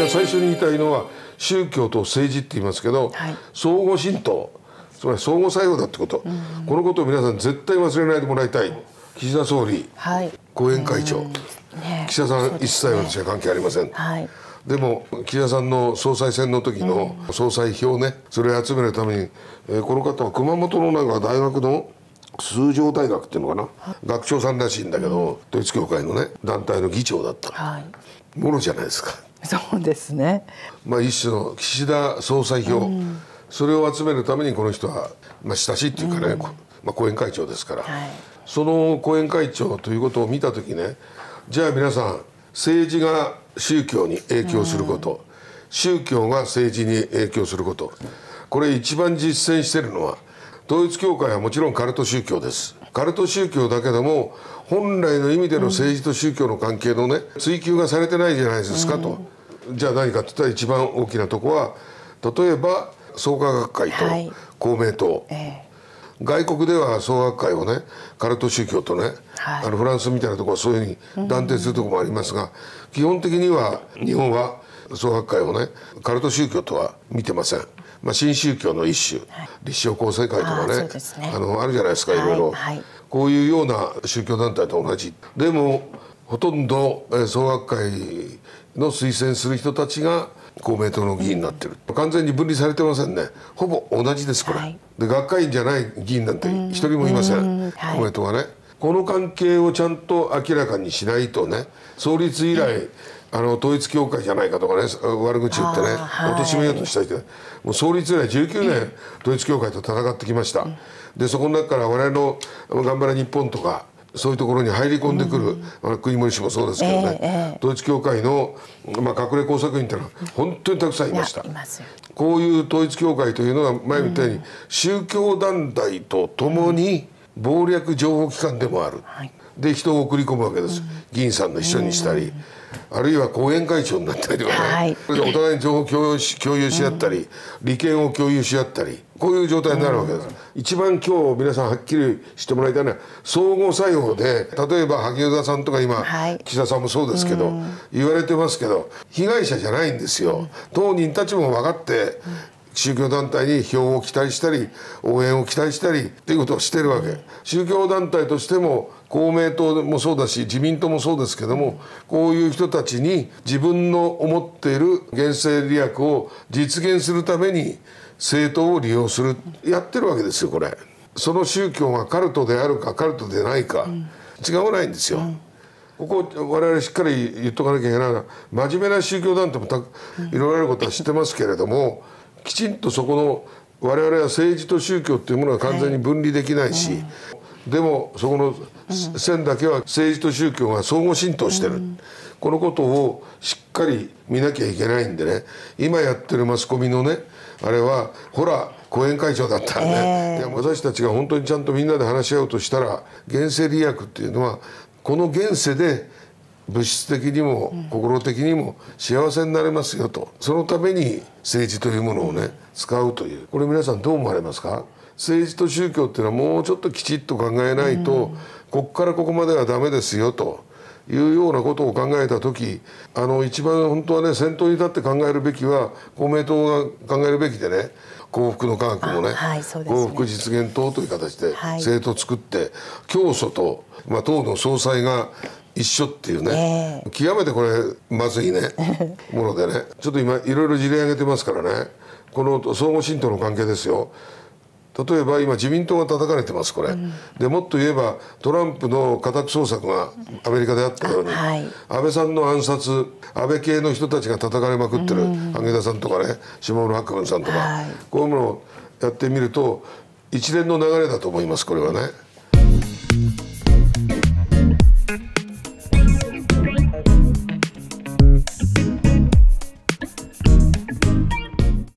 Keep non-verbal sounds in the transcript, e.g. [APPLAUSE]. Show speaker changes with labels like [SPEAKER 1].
[SPEAKER 1] が最初に言いたいのは宗教と政治って言いますけど、はい、相互浸透つまり相互作用だってこと、うん、このことを皆さん絶対忘れないでもらいたい岸田総理、はい、後援会長、ね、岸田さん、一切私は関係ありません。でも岸田さんの総裁選の時の総裁票ね、それを集めるために、えー、この方は熊本のなんか大学の通常大学っていうのかな、はい、学長さんらしいんだけど、統一教会のね団体の議長だった、はい、ものじゃないですかそうですねまあ一種の岸田総裁票、うん、それを集めるためにこの人は、まあ、親しいっていうかね、うん、まあ、後援会長ですから、はい、その後援会長ということを見た時ねじゃあ皆さん政治が宗教に影響すること、うん、宗教が政治に影響することこれ一番実践してるのは統一教会はもちろんカルト宗教ですカルト宗教だけども本来の意味での政治と宗教の関係のね追及がされてないじゃないですかと、じゃあ何かって言ったら一番大きなとこは例えば創価学会と公明党、はいえー、外国では創学会をねカルト宗教とね、はい、あのフランスみたいなとこはそういうふうに断定するとこもありますが、基本的には日本は創学会をねカルト宗教とは見てません。まあ、新宗教の一種、はい、立正構成会とかねあ、ね、のあるじゃないですか、いろいろ、はい、こういうような宗教団体と同じでもほとんど総学会の推薦する人たちが公明党の議員になってる、うん、完全に分離されてませんねほぼ同じですこれ、はい、で学会員じゃない議員なんて一人もいません、んん、公明党はね、この関係をちゃんと明らかにしないとね創立以来、あの統一教会じゃないかとかね悪口言ってね貶めようとしたりもう創立以来19年統一教会と戦ってきました、うん、でそこの中から我々の頑張れ日本とかそういうところに入り込んでくる、うん、国森氏もそうですけどね、えーえー、統一教会の、まあ、隠れ工作員ていうのは本当にたくさんいました。こういう統一教会というのは前みたいに宗教団体とともに謀略情報機関でもある。はいで人を送り込むわけです、議員さんの秘書にしたり、あるいは後援会長になったりとかね、はい、それでお互いに情報共有し共有し合ったり、利権を共有し合ったりこういう状態になるわけです、一番今日皆さんはっきりしてもらいたいのは総合作用で例えば萩生田さんとか今、はい、岸田さんもそうですけど、言われてますけど被害者じゃないんですよ。当人たちも分かって、宗教団体に票を期待したり応援を期待したりということをしてるわけ宗教団体としても公明党もそうだし自民党もそうですけどもこういう人たちに自分の思っている原生利益を実現するために政党を利用するやってるわけですよこれその宗教がカルトであるかカルトでないか、違わないんですよ、うん、ここ我々しっかり言っとかなきゃいけないのは真面目な宗教団体もた、いろいろあることは知ってますけれども、きちんとそこの我々は政治と宗教っていうものは完全に分離できないし、でもそこの線だけは政治と宗教が相互浸透してる、うん、このことをしっかり見なきゃいけないんでね今やってるマスコミのねあれはほら後援会長だったね、えー、いや私たちが本当にちゃんとみんなで話し合おうとしたら現世利益っていうのはこの現世で物質的にも心的にも幸せになれますよとそのために政治というものをね使うというこれ皆さんどう思われますか政治と宗教っていうのはもうちょっときちっと考えないと、ここからここまではダメですよと。いうようなことを考えた時あの一番本当はね先頭に立って考えるべきは公明党が考えるべきでね幸福の科学もねはいね、幸福実現党という形で政党作って、はい、教祖と、まあ、党の総裁が一緒っていうね、えー、極めてこれまずいね [LAUGHS] ものでねちょっと今いろいろ事例挙げてますからねこの相互信徒の関係ですよ例えば今自民党が叩かれてますこれ、うん、でもっと言えばトランプの家宅捜索がアメリカであったように、はい、安倍さんの暗殺安倍系の人たちが叩かれまくってる、うん、萩田さんとかね下村博文さんとか、はい、こういうものをやってみると一連の流れだと思いますこれはね。